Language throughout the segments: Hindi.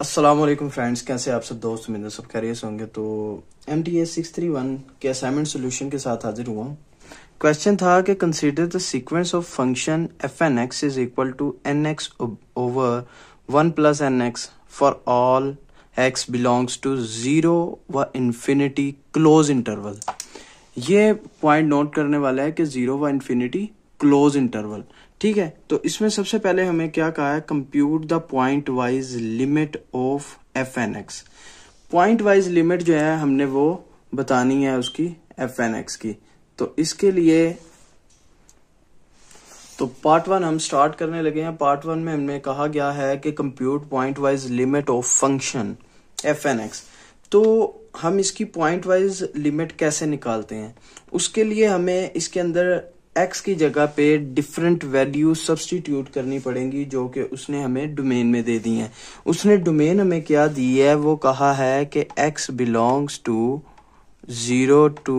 असलम फ्रेंड्स कैसे आप सब दोस्त उम्मीद सब खैरियत होंगे तो M T S six three one के असाइनमेंट सोल्यूशन के साथ हाजिर हुआ क्वेश्चन था कि consider the sequence of function F N X is equal to N x over one plus N X for all X belongs to zero व इन्फिनिटी क्लोज इंटरवल ये पॉइंट नोट करने वाला है कि ज़ीरो व इन्फिनिटी क्लोज इंटरवल ठीक है तो इसमें सबसे पहले हमें क्या कहा है compute the pointwise limit of F N X pointwise limit जो है हमने वो बतानी है उसकी एफ एन एक्स की तो इसके लिए तो पार्ट वन हम स्टार्ट करने लगे हैं पार्ट वन में हमने कहा गया है कि compute pointwise limit of function F N X तो हम इसकी पॉइंट वाइज लिमिट कैसे निकालते हैं उसके लिए हमें इसके अंदर x की जगह पे डिफरेंट वैल्यू सब्सटीट्यूट करनी पड़ेंगी जो कि उसने हमें डोमेन में दे दी हैं उसने डोमेन हमें क्या दी है वो कहा है कि x belongs to zero to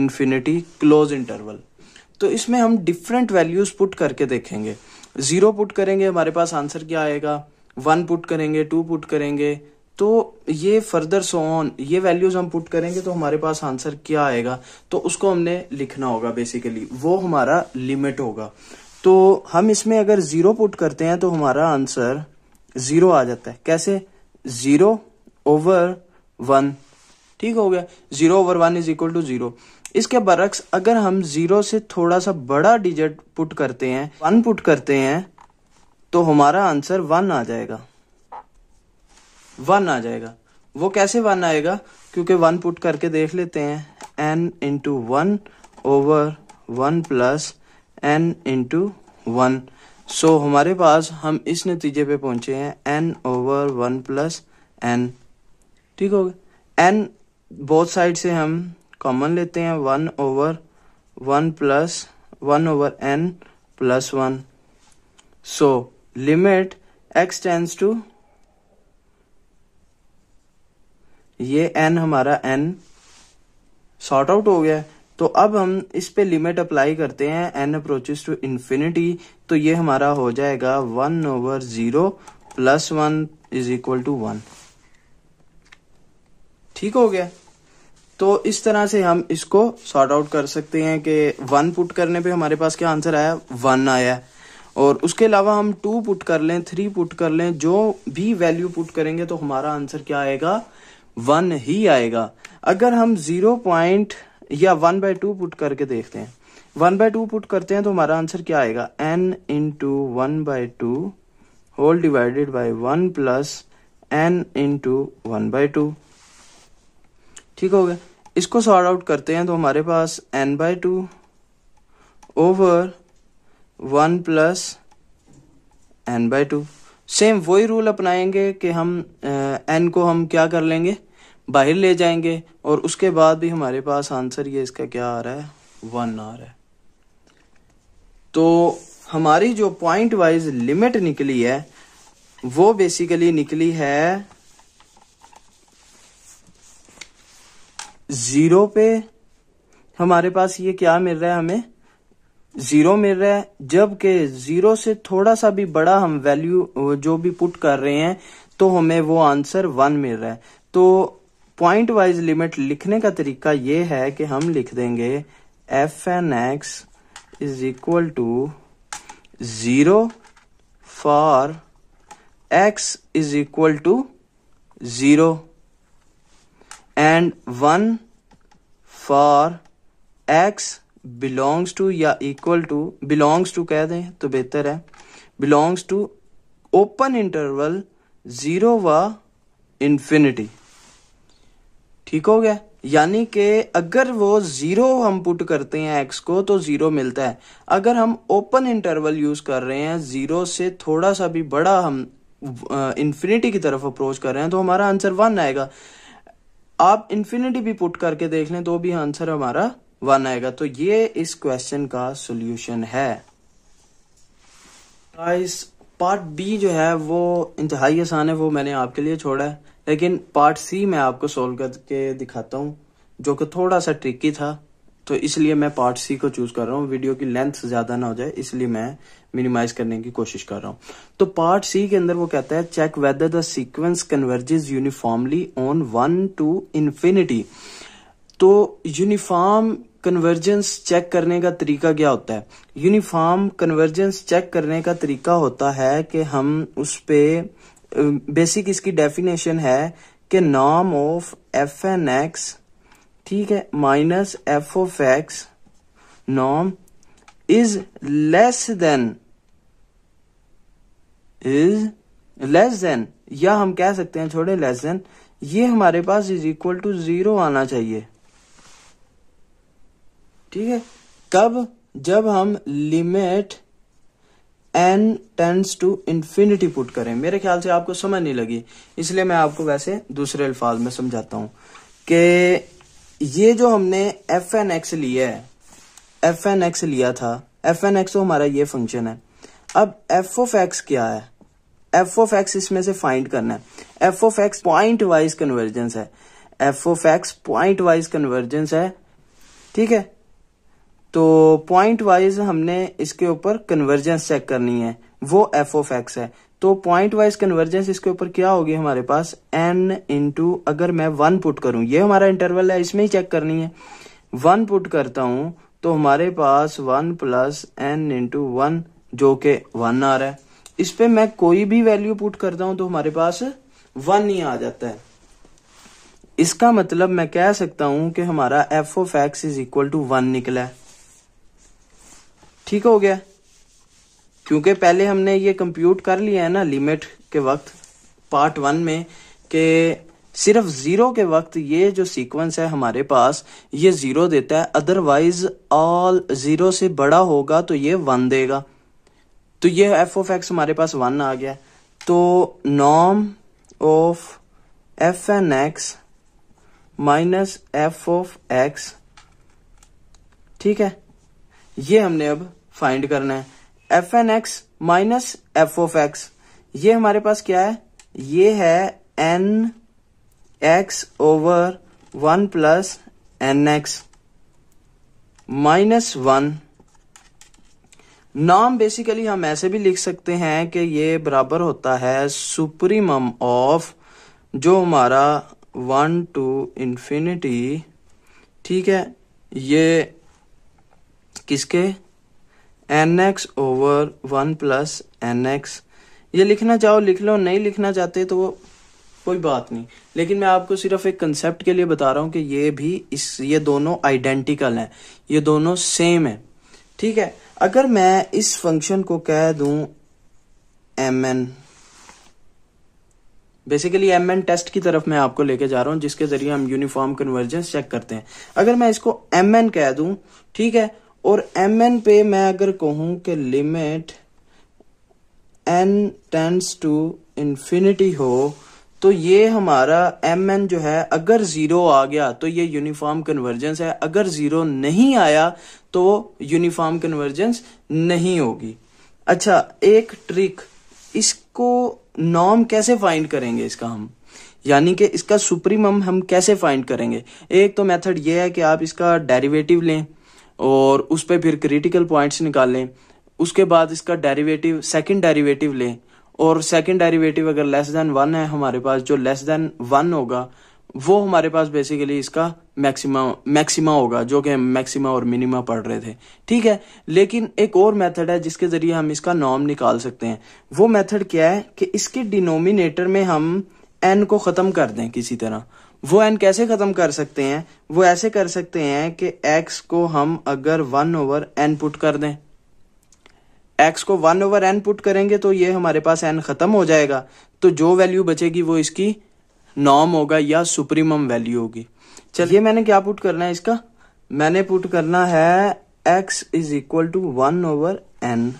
infinity close interval तो इसमें हम डिफरेंट वैल्यूज़ पुट करके देखेंगे ज़ीरो पुट करेंगे हमारे पास आंसर क्या आएगा वन पुट करेंगे टू पुट करेंगे तो ये फर्दर सो ऑन ये वैल्यूज हम पुट करेंगे तो हमारे पास आंसर क्या आएगा तो उसको हमने लिखना होगा बेसिकली वो हमारा लिमिट होगा तो हम इसमें अगर जीरो पुट करते हैं तो हमारा आंसर जीरो आ जाता है कैसे जीरो ओवर वन ठीक हो गया zero over one is equal to zero इसके बरक्स अगर हम जीरो से थोड़ा सा बड़ा डिजिट पुट करते हैं वन पुट करते हैं तो हमारा आंसर वन आ जाएगा वन आ जाएगा वो कैसे वन आएगा क्योंकि वन पुट करके देख लेते हैं N into one over one plus N into one so हमारे पास हम इस नतीजे पे पहुंचे हैं N over one plus N ठीक हो गया एन बोथ साइड से हम कॉमन लेते हैं one over one plus one over N plus one so limit X tends to ये एन हमारा एन सॉर्ट आउट हो गया तो अब हम इस पे लिमिट अप्लाई करते हैं एन अप्रोचेस टू इन्फिनिटी तो ये हमारा हो जाएगा one over zero plus one is equal to one ठीक हो गया तो इस तरह से हम इसको सॉर्ट आउट कर सकते हैं कि वन पुट करने पे हमारे पास क्या आंसर आया वन आया और उसके अलावा हम टू पुट कर लें थ्री पुट कर लें जो भी वैल्यू पुट करेंगे तो हमारा आंसर क्या आएगा वन ही आएगा अगर हम जीरो पॉइंट या वन बाय टू पुट करके देखते हैं वन बाय टू पुट करते हैं तो हमारा आंसर क्या आएगा N into one by two whole divided by one plus N into one by two ठीक हो गया इसको सॉर्ट आउट करते हैं तो हमारे पास N by two over one plus N by two same वही रूल अपनाएंगे कि हम एन को हम क्या कर लेंगे बाहर ले जाएंगे और उसके बाद भी हमारे पास आंसर ये इसका क्या आ रहा है वन आ रहा है तो हमारी जो पॉइंट वाइज लिमिट निकली है वो बेसिकली निकली है जीरो पे हमारे पास ये क्या मिल रहा है हमें जीरो मिल रहा है जबकि जीरो से थोड़ा सा भी बड़ा हम वैल्यू जो भी पुट कर रहे हैं तो हमें वो आंसर वन मिल रहा है तो पॉइंट वाइज लिमिट लिखने का तरीका ये है कि हम लिख देंगे F N X is equal to zero for X is equal to zero and one for X belongs to या इक्वल टू बिलोंग्स टू कह दें तो बेहतर है belongs to open interval zero व इन्फिनिटी ठीक हो गया यानी कि अगर वो ज़ीरो हम पुट करते हैं एक्स को तो ज़ीरो मिलता है अगर हम ओपन इंटरवल यूज़ कर रहे हैं ज़ीरो से थोड़ा सा भी बड़ा हम इन्फिनिटी की तरफ अप्रोच कर रहे हैं तो हमारा आंसर वन आएगा आप इन्फिनिटी भी पुट करके देख लें तो भी आंसर हमारा वन आएगा तो ये इस क्वेश्चन का सोल्यूशन है पार्ट बी जो है वो इंतहाई आसान है वो मैंने आपके लिए छोड़ा है लेकिन पार्ट सी मैं आपको सोल्व करके दिखाता हूँ जो कि थोड़ा सा ट्रिकी था तो इसलिए मैं पार्ट सी को चूज कर रहा हूँ वीडियो की लेंथ ज्यादा ना हो जाए इसलिए मैं मिनिमाइज करने की कोशिश कर रहा हूँ तो पार्ट सी के अंदर वो कहता है check whether the sequence converges uniformly on one to infinity तो यूनिफॉर्म कन्वर्जेंस चेक करने का तरीका क्या होता है यूनिफॉर्म कन्वर्जेंस चेक करने का तरीका होता है कि हम उस पे बेसिक इसकी डेफिनेशन है कि नॉम ऑफ एफ एन एक्स ठीक है माइनस एफ ऑफ एक्स नॉम is less than is less than या हम कह सकते हैं छोड़े लेस देन ये हमारे पास इज इक्वल टू जीरो आना चाहिए ठीक है कब जब हम limit N tends to infinity put करें मेरे ख्याल से आपको समझ नहीं लगी इसलिए मैं आपको वैसे दूसरे अल्फाज में समझाता हूं कि ये जो हमने एफ एन एक्स लिया है एफ एन एक्स लिया था एफ एन एक्स तो हमारा ये फंक्शन है अब एफ ऑफ एक्स क्या है एफ ऑफ एक्स इसमें से फाइंड करना है F of X pointwise convergence है F of X pointwise convergence है ठीक है तो पॉइंट वाइज हमने इसके ऊपर कन्वर्जेंस चेक करनी है वो एफ ऑफ एक्स है तो पॉइंट वाइज कन्वर्जेंस इसके ऊपर क्या होगी हमारे पास एन इंटू अगर मैं वन पुट करूं ये हमारा इंटरवल है इसमें ही चेक करनी है वन पुट करता हूं तो हमारे पास one plus N into one जो कि वन आ रहा है इस पे मैं कोई भी वैल्यू पुट करता हूं तो हमारे पास वन ही आ जाता है इसका मतलब मैं कह सकता हूं कि हमारा f of x is equal to one निकला है ठीक हो गया क्योंकि पहले हमने ये कंप्यूट कर लिया है ना लिमिट के वक्त पार्ट वन में कि सिर्फ जीरो के वक्त ये जो सीक्वेंस है हमारे पास ये जीरो देता है अदरवाइज ऑल जीरो से बड़ा होगा तो ये वन देगा तो ये एफ ऑफ एक्स हमारे पास वन आ गया तो नॉम of F N x minus F of x ठीक है ये हमने अब फाइंड करना है f N x minus f of x ये हमारे पास क्या है ये है n x over one plus N x minus one नाम बेसिकली हम ऐसे भी लिख सकते हैं कि ये बराबर होता है सुप्रीमम ऑफ जो हमारा वन टू इन्फिनिटी ठीक है ये किसके n x over one plus N x ये लिखना चाहो लिख लो नहीं लिखना चाहते तो वो कोई बात नहीं लेकिन मैं आपको सिर्फ एक कंसेप्ट के लिए बता रहा हूं कि ये भी इस ये दोनों आइडेंटिकल हैं ये दोनों सेम है ठीक है अगर मैं इस फंक्शन को कह दूं M n basically M n test की तरफ मैं आपको लेके जा रहा हूं जिसके जरिए हम यूनिफॉर्म कन्वर्जेंस चेक करते हैं अगर मैं इसको एम एन कह दू ठीक है और एम एन पे मैं अगर कहूं कि limit N tends to infinity हो तो ये हमारा एम एन जो है अगर ज़ीरो आ गया तो ये यूनिफॉर्म कन्वर्जेंस है अगर ज़ीरो नहीं आया तो यूनिफॉर्म कन्वर्जेंस नहीं होगी अच्छा एक ट्रिक इसको नॉर्म कैसे फाइंड करेंगे इसका हम यानी कि इसका सुप्रीमम हम कैसे फाइंड करेंगे एक तो मेथड ये है कि आप इसका डेरिवेटिव लें और उस पर फिर क्रिटिकल पॉइंट्स निकालें उसके बाद इसका डेरिवेटिव सेकंड डेरिवेटिव लें और सेकंड डेरिवेटिव अगर लेस देन वन है हमारे पास जो लेस देन वन होगा वो हमारे पास बेसिकली इसका मैक्सिमा मैक्सिमा होगा जो कि मैक्सिमा और मिनिमा पढ़ रहे थे ठीक है लेकिन एक और मेथड है जिसके जरिए हम इसका नॉर्म निकाल सकते हैं वो मेथड क्या है कि इसके डिनोमिनेटर में हम एन को खत्म कर दें किसी तरह वो एन कैसे ख़त्म कर सकते हैं वो ऐसे कर सकते हैं कि एक्स को हम अगर वन ओवर एन पुट कर दें एक्स को वन ओवर एन पुट करेंगे तो ये हमारे पास एन ख़त्म हो जाएगा तो जो वैल्यू बचेगी वो इसकी नॉम होगा या सुप्रीमम वैल्यू होगी चलिए मैंने क्या पुट करना है इसका मैंने पुट करना है x is equal to one over n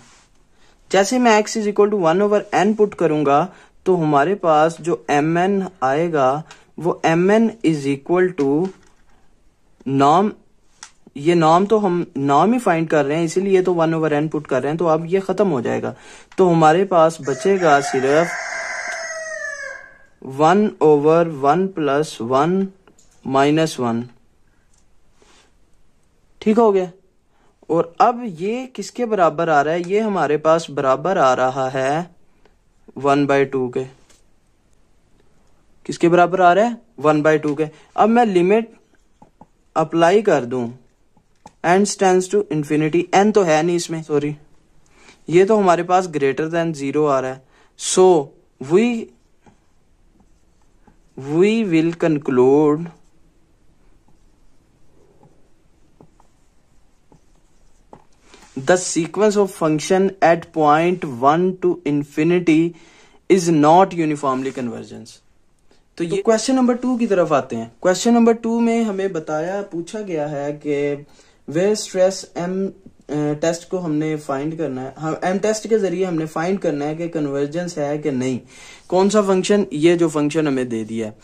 जैसे मैं x is equal to one over n put करूंगा तो हमारे पास जो एम एन आएगा वो M n is equal to नॉम ये नॉम तो हम नॉम ही फाइंड कर रहे हैं इसीलिए तो वन ओवर एन पुट कर रहे हैं तो अब ये खत्म हो जाएगा तो हमारे पास बचेगा सिर्फ one over one plus one minus one ठीक हो गया और अब ये किसके बराबर आ रहा है ये हमारे पास बराबर आ रहा है वन बाय टू के किसके बराबर आ रहा है वन बाय टू के अब मैं लिमिट अप्लाई कर दू n tends to infinity n तो है नहीं इसमें सॉरी ये तो हमारे पास ग्रेटर देन जीरो आ रहा है so we we will conclude the sequence of function at point one to infinity is not uniformly convergence तो, तो ये क्वेश्चन नंबर टू की तरफ आते हैं क्वेश्चन नंबर टू में हमें बताया पूछा गया है कि वे स्ट्रेस एम टेस्ट को हमने फाइंड करना है हम एम टेस्ट के जरिए हमने फाइंड करना है कि कन्वर्जेंस है कि नहीं कौन सा फंक्शन ये जो फंक्शन हमें दे दिया है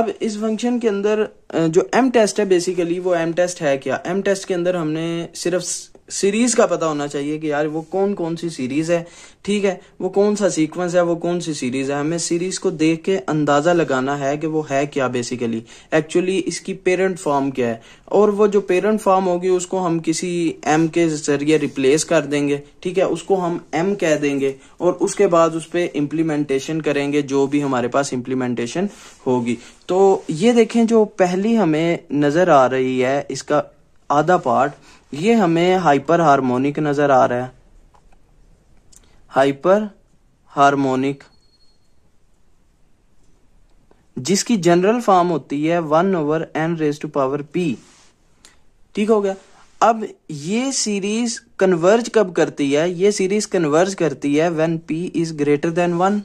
अब इस फंक्शन के अंदर जो एम टेस्ट है बेसिकली वो एम टेस्ट है क्या एम टेस्ट के अंदर हमने सिर्फ सीरीज का पता होना चाहिए कि यार वो कौन कौन सी सीरीज है ठीक है वो कौन सा सीक्वेंस है वो कौन सी सीरीज है हमें सीरीज को देख के अंदाजा लगाना है कि वो है क्या बेसिकली एक्चुअली इसकी पेरेंट फॉर्म क्या है और वो जो पेरेंट फॉर्म होगी उसको हम किसी एम के जरिए रिप्लेस कर देंगे ठीक है उसको हम एम कह देंगे और उसके बाद उस पर इम्प्लीमेंटेशन करेंगे जो भी हमारे पास इम्प्लीमेंटेशन होगी तो ये देखें जो पहली हमें नजर आ रही है इसका आधा पार्ट ये हमें हाइपर हार्मोनिक नज़र आ रहा है हाइपर हार्मोनिक जिसकी जनरल फॉर्म होती है one over n raise to power p ठीक हो गया अब ये सीरीज कन्वर्ज कब करती है ये सीरीज कन्वर्ज करती है when p is greater than one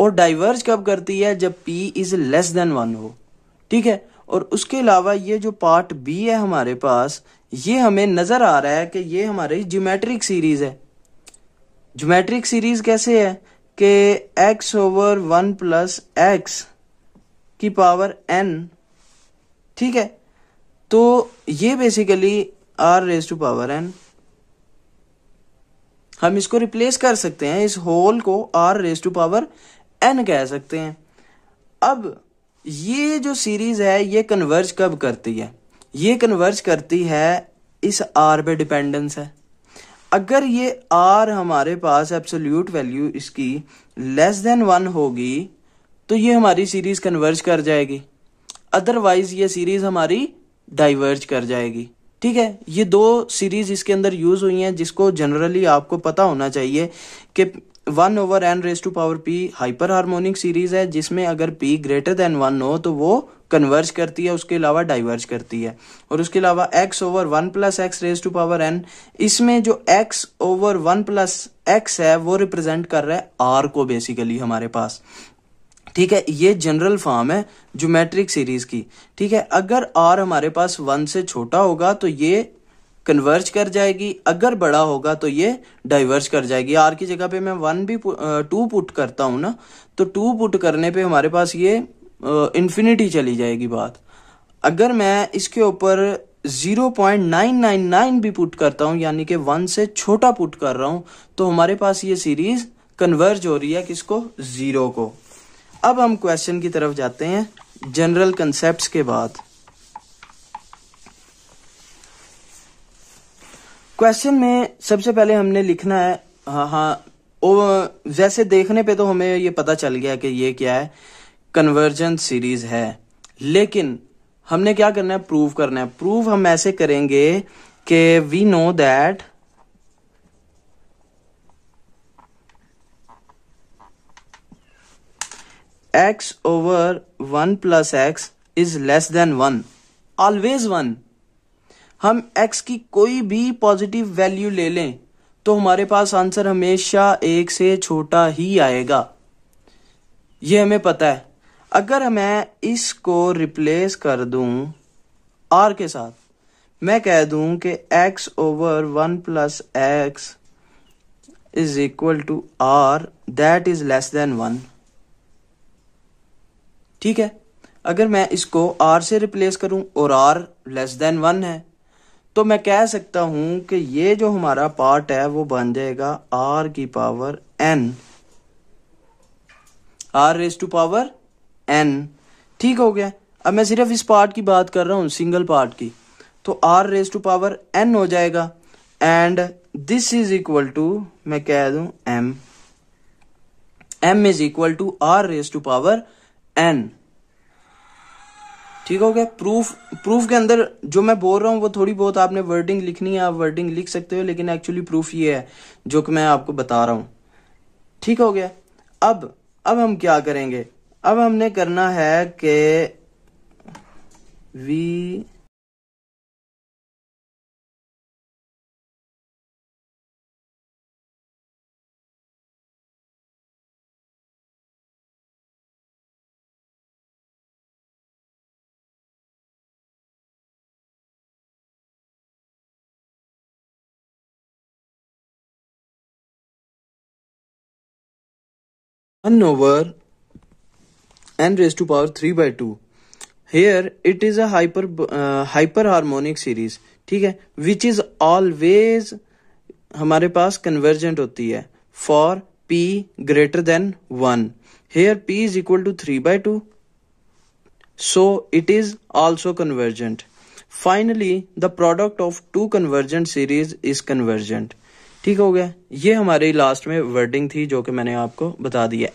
और डाइवर्ज कब करती है जब p is less than one हो ठीक है और उसके अलावा ये जो पार्ट बी है हमारे पास ये हमें नज़र आ रहा है कि ये हमारी ज्योमेट्रिक सीरीज़ है ज्योमेट्रिक सीरीज़ कैसे है कि x over one plus x की पावर एन ठीक है तो ये basically r raise to power n हम इसको रिप्लेस कर सकते हैं इस होल को r raise to power n कह सकते हैं अब ये जो सीरीज है ये कन्वर्ज कब करती है ये कन्वर्ज करती है इस आर पे डिपेंडेंस है अगर ये आर हमारे पास एब्सोल्यूट वैल्यू इसकी लेस देन वन होगी तो ये हमारी सीरीज कन्वर्ज कर जाएगी अदरवाइज ये सीरीज हमारी डाइवर्ज कर जाएगी ठीक है ये दो सीरीज इसके अंदर यूज हुई हैं जिसको जनरली आपको पता होना चाहिए कि one over n raise to power p hyper harmonic series है जिसमें अगर पी ग्रेटर देन वन हो तो वो कन्वर्ज करती है उसके अलावा डाइवर्ज करती है और उसके अलावा x over one plus x raise to power n इसमें जो x over one plus x है वो रिप्रेजेंट कर रहा है आर को बेसिकली हमारे पास ठीक है ये जनरल फॉर्म है ज्योमेट्रिक सीरीज की ठीक है अगर आर हमारे पास वन से छोटा होगा तो ये कन्वर्ज कर जाएगी अगर बड़ा होगा तो ये डाइवर्ज कर जाएगी आर की जगह पे मैं वन भी टू पुट करता हूँ ना तो टू पुट करने पे हमारे पास ये इन्फिनिटी चली जाएगी बात अगर मैं इसके ऊपर 0.999 भी पुट करता हूँ यानी कि वन से छोटा पुट कर रहा हूँ तो हमारे पास ये सीरीज कन्वर्ज हो रही है किसको जीरो को अब हम क्वेश्चन की तरफ जाते हैं जनरल कंसेप्ट के बाद क्वेश्चन में सबसे पहले हमने लिखना है हाँ हाँ ओ, जैसे देखने पे तो हमें ये पता चल गया कि ये क्या है कन्वर्जन सीरीज है लेकिन हमने क्या करना है प्रूव करना है प्रूव हम ऐसे करेंगे कि we know that x over one plus x is less than one always one हम x की कोई भी पॉजिटिव वैल्यू ले लें तो हमारे पास आंसर हमेशा एक से छोटा ही आएगा यह हमें पता है अगर मैं इसको रिप्लेस कर दूं आर के साथ मैं कह दूं कि x over one plus x is equal to r that is less than one ठीक है अगर मैं इसको आर से रिप्लेस करूं और आर लेस देन वन है तो मैं कह सकता हूं कि ये जो हमारा पार्ट है वो बन जाएगा आर की power n r raise to power n ठीक हो गया अब मैं सिर्फ इस पार्ट की बात कर रहा हूं सिंगल पार्ट की तो r raise to power n हो जाएगा and this is equal to मैं कह दू M M is equal to r raise to power n ठीक हो गया प्रूफ प्रूफ के अंदर जो मैं बोल रहा हूँ वो थोड़ी बहुत आपने वर्डिंग लिखनी है आप वर्डिंग लिख सकते हो लेकिन एक्चुअली प्रूफ ये है जो कि मैं आपको बता रहा हूँ ठीक हो गया अब अब हम क्या करेंगे अब हमने करना है कि we one over n raise to power three by two here it is upper hyper harmonic series ठीक है विच इज ऑलवेज हमारे पास कन्वर्जेंट होती है for p greater than one here p is equal to three by two so it is also convergent finally the product of two convergent series is convergent ठीक हो गया ये हमारी लास्ट में वर्डिंग थी जो कि मैंने आपको बता दिया